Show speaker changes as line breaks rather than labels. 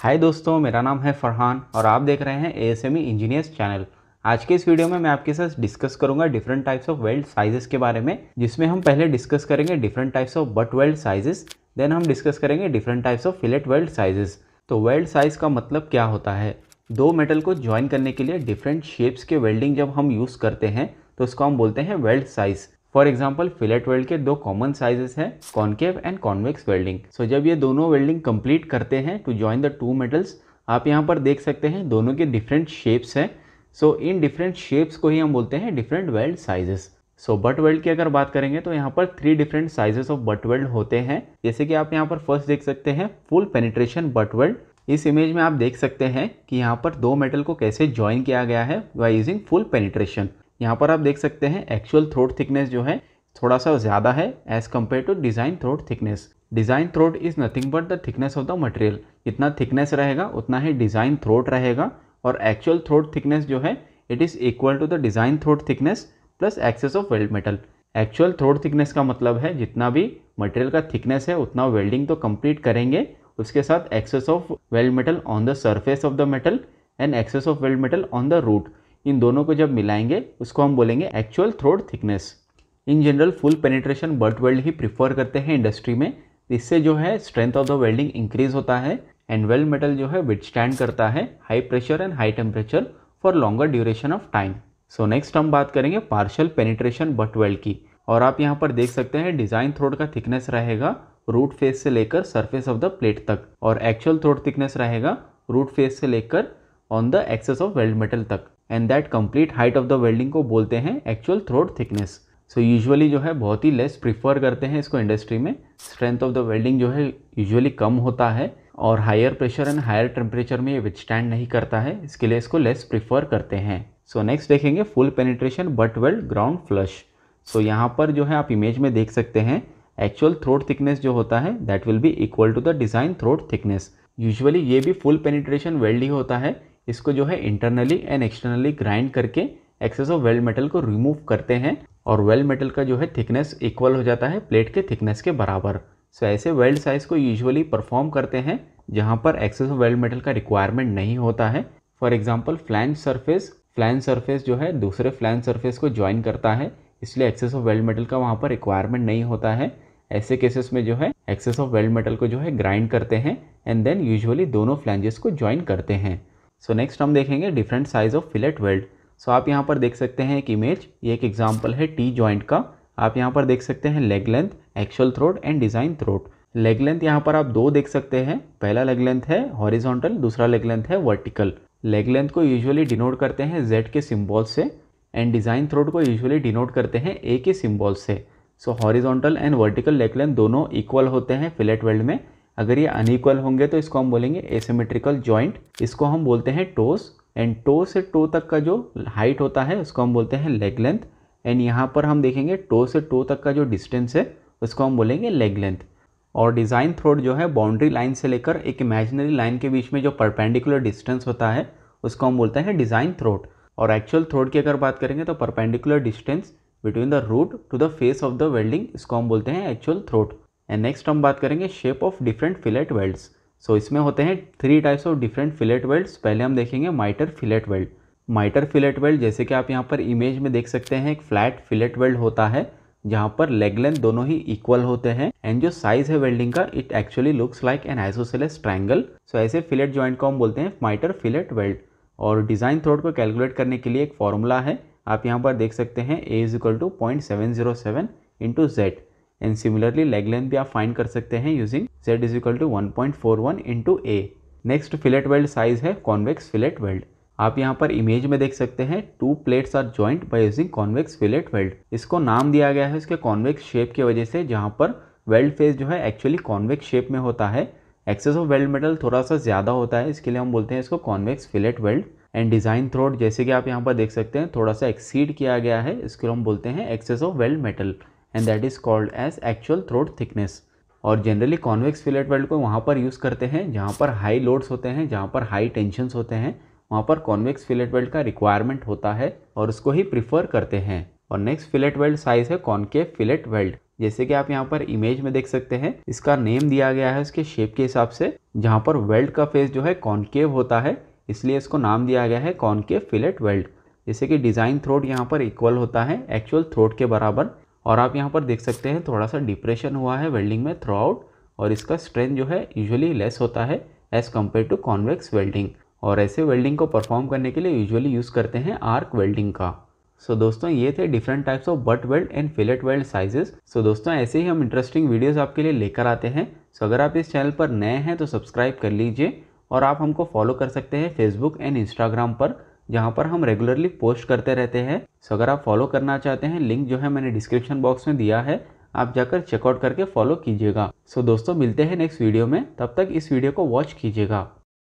हाय दोस्तों मेरा नाम है फरहान और आप देख रहे हैं A S M E engineers channel आज के इस वीडियो में मैं आपके साथ डिस्कस करूंगा different types of weld sizes के बारे में जिसमें हम पहले डिस्कस करेंगे different types of butt weld sizes then हम डिस्कस करेंगे different types of fillet weld sizes तो वेल्ड साइज का मतलब क्या होता है दो मेटल को ज्वाइन करने के लिए डिफरेंट शेप्स के वेल्डिंग जब हम यूज़ करते हैं तो उसको हम बोलते हैं weld size for example fillet weld के दो कॉमन साइजेस हैं concave and convex welding so जब ये दोनों वेल्डिंग कंप्लीट करते हैं to join the two metals आप यहाँ पर देख सकते हैं दोनों के डिफरेंट शेप्स हैं सो इन डिफरेंट शेप्स को ही हम बोलते हैं different weld sizes so butt weld की अगर बात करेंगे तो यहाँ पर three different sizes of butt weld होते हैं जैसे कि आप यहाँ पर फर्स्ट देख सकते हैं फुल पेनिट्रेशन बट वेल्ड इस इमेज में आप देख सकते हैं कि यहाँ पर दो मेटल को कैसे ज्वाइन किया गया है बाई यूजिंग फुल पेनिट्रेशन यहाँ पर आप देख सकते हैं एक्चुअल थ्रोट थिकनेस जो है थोड़ा सा ज़्यादा है as compare to design throat thickness design throat is nothing but the thickness of the material जितना थिकनेस रहेगा उतना ही डिज़ाइन थ्रोट रहेगा और एक्चुअल थ्रोट थिकनेस जो है it is equal to the design throat thickness plus excess of weld metal actual throat thickness का मतलब है जितना भी मटेरियल का थिकनेस है उतना वेल्डिंग तो कम्प्लीट करेंगे उसके साथ excess of weld metal on the surface of the metal and excess of weld metal on the root इन दोनों को जब मिलाएंगे उसको हम बोलेंगे actual throat thickness in general full penetration butt weld ही प्रिफर करते हैं इंडस्ट्री में इससे जो है strength of the welding increase होता है एंड वेल्ड मेटल जो है विट स्टैंड करता है high pressure and high temperature for longer duration of time so next हम बात करेंगे पार्शल पेनिट्रेशन बट वेल्ड की और आप यहाँ पर देख सकते हैं डिज़ाइन थ्रोड का थिकनेस रहेगा रूट फेस से लेकर सरफेस ऑफ द प्लेट तक और एक्चुअल थ्रोड थिकनेस रहेगा रूट फेस से लेकर on the excess of weld metal तक and that complete height of the welding को बोलते हैं actual throat thickness so usually जो है बहुत ही लेस प्रिफर करते हैं इसको इंडस्ट्री में स्ट्रेंथ ऑफ द वेल्डिंग जो है यूजुअली कम होता है और higher pressure and higher temperature में ये विथस्टैंड नहीं करता है इसके लिए इसको लेस प्रिफर करते हैं सो so, नेक्स्ट देखेंगे full penetration butt weld ground flush so यहाँ पर जो है आप इमेज में देख सकते हैं एक्चुअल थ्रोट थिकनेस जो होता है that will be equal to the design throat thickness usually ये भी फुल पेनिट्रेशन वेल्ड ही होता है इसको जो है इंटरनली एंड एक्सटर्नली ग्राइंड करके एक्सेस ऑफ वेल्ड मेटल को रिमूव करते हैं और वेल्ड मेटल का जो है थिकनेस इक्वल हो जाता है प्लेट के थिकनेस के बराबर सो ऐसे वेल्ड साइज को यूजुअली परफॉर्म करते हैं जहाँ पर एक्सेस ऑफ वेल्ड मेटल का रिक्वायरमेंट नहीं होता है for example flange surface flange surface जो है दूसरे फ्लैंज सर्फेस को ज्वाइन करता है इसलिए एक्सेस ऑफ वेल्ड मेटल का वहाँ पर रिक्वायरमेंट नहीं होता है ऐसे केसेस में जो है एक्सेस ऑफ वेल्ड मेटल को जो है ग्राइंड करते हैं एंड देन यूजुअली दोनों फ्लैंजेस को ज्वाइन करते हैं सो नेक्स्ट हम देखेंगे different size of fillet weld so आप यहाँ पर देख सकते हैं एक इमेज ये एक एग्जाम्पल है टी जॉइंट का आप यहाँ पर देख सकते हैं leg length actual throat and design throat leg length यहाँ पर आप दो देख सकते हैं पहला लेग लेंथ है हॉरिजॉन्टल दूसरा लेग लेंथ है वर्टिकल लेग लेंथ को यूजुअली डिनोट करते हैं जेड के सिम्बॉल से एंड डिज़ाइन थ्रोट को यूजुअली डिनोट करते हैं ए के सिम्बॉल से so horizontal and vertical leg length दोनों इक्वल होते हैं फिलेट वेल्ड में अगर ये अनइक्वल होंगे तो इसको हम बोलेंगे एसेमेट्रिकल जॉइंट इसको हम बोलते हैं टोस एंड टो से टो तक का जो हाइट होता है उसको हम बोलते हैं लेग लेंथ एंड यहाँ पर हम देखेंगे टो से टो तक का जो डिस्टेंस है उसको हम बोलेंगे लेग लेंथ और डिज़ाइन थ्रोड जो है बाउंड्री लाइन से लेकर एक इमेजिनरी लाइन के बीच में जो परपेंडिकुलर डिस्टेंस होता है उसको हम बोलते हैं डिज़ाइन थ्रोड और एक्चुअल थ्रोड की अगर बात करेंगे तो perpendicular distance between the root to the face of the welding इसको हम बोलते हैं एक्चुअल थ्रोट एंड नेक्स्ट हम बात करेंगे shape of different fillet welds so इसमें होते हैं three types of different fillet welds पहले हम देखेंगे mitre fillet weld mitre fillet weld जैसे कि आप यहाँ पर इमेज में देख सकते हैं एक फ्लैट फिलेट वेल्ड होता है जहाँ पर लेग लेंथ दोनों ही इक्वल होते हैं एंड जो साइज है वेल्डिंग का it actually looks like an isosceles triangle so ऐसे फिलेट ज्वाइंट को हम बोलते हैं माइटर फिलेट वेल्ड और डिज़ाइन थ्रोड को कैलकुलेट करने के लिए एक फॉर्मूला है आप यहाँ पर देख सकते हैं A is equal to point seven zero seven into Z and similarly leg length भी आप फाइंड कर सकते हैं using Z is equal to one point four one into A next fillet weld size है कॉन्वेक्स फिलेट वेल्ड आप यहाँ पर image में देख सकते हैं two plates are joint by using convex fillet weld इसको नाम दिया गया है इसके कॉन्वेक्स शेप की वजह से जहाँ पर वेल्ड फेस जो है एक्चुअली कॉन्वेक्स शेप में होता है एक्सेस ऑफ वेल्ड मेटल थोड़ा सा ज़्यादा होता है इसके लिए हम बोलते हैं इसको convex fillet weld and design throat जैसे कि आप यहाँ पर देख सकते हैं थोड़ा सा एक्सीड किया गया है इसके लिए हम बोलते हैं excess of weld metal and that is called as actual throat thickness और जनरली कॉन्वेक्स फिलेट वेल्ड को वहाँ पर यूज़ करते हैं जहाँ पर हाई लोड्स होते हैं जहाँ पर हाई टेंशनस होते हैं वहाँ पर कॉन्वेक्स फिलेट वेल्ड का रिक्वायरमेंट होता है और उसको ही प्रिफर करते हैं और नेक्स्ट फिलेट वेल्ड साइज है कॉन्केव फिलेट वेल्ड जैसे कि आप यहाँ पर इमेज में देख सकते हैं इसका नेम दिया गया है उसके शेप के हिसाब से जहाँ पर वेल्ड का फेस जो है कॉन्केव होता है इसलिए इसको नाम दिया गया है कॉन्केव फिलेट वेल्ड जैसे कि डिज़ाइन थ्रोट यहाँ पर इक्वल होता है एक्चुअल थ्रोट के बराबर और आप यहाँ पर देख सकते हैं थोड़ा सा डिप्रेशन हुआ है वेल्डिंग में थ्रू आउट और इसका स्ट्रेंथ जो है यूजुअली लेस होता है as compare to convex welding और ऐसे वेल्डिंग को परफॉर्म करने के लिए यूजुअली यूज़ करते हैं आर्क वेल्डिंग का सो so, दोस्तों ये थे different types of butt weld and fillet weld sizes so दोस्तों ऐसे ही हम इंटरेस्टिंग वीडियोस आपके लिए लेकर आते हैं सो so, अगर आप इस चैनल पर नए हैं तो सब्सक्राइब कर लीजिए और आप हमको फॉलो कर सकते हैं फेसबुक एंड इंस्टाग्राम पर जहाँ पर हम रेगुलरली पोस्ट करते रहते हैं सो अगर आप फॉलो करना चाहते हैं लिंक जो है मैंने डिस्क्रिप्शन बॉक्स में दिया है आप जाकर चेकआउट करके फॉलो कीजिएगा सो दोस्तों मिलते हैं नेक्स्ट वीडियो में तब तक इस वीडियो को वॉच कीजिएगा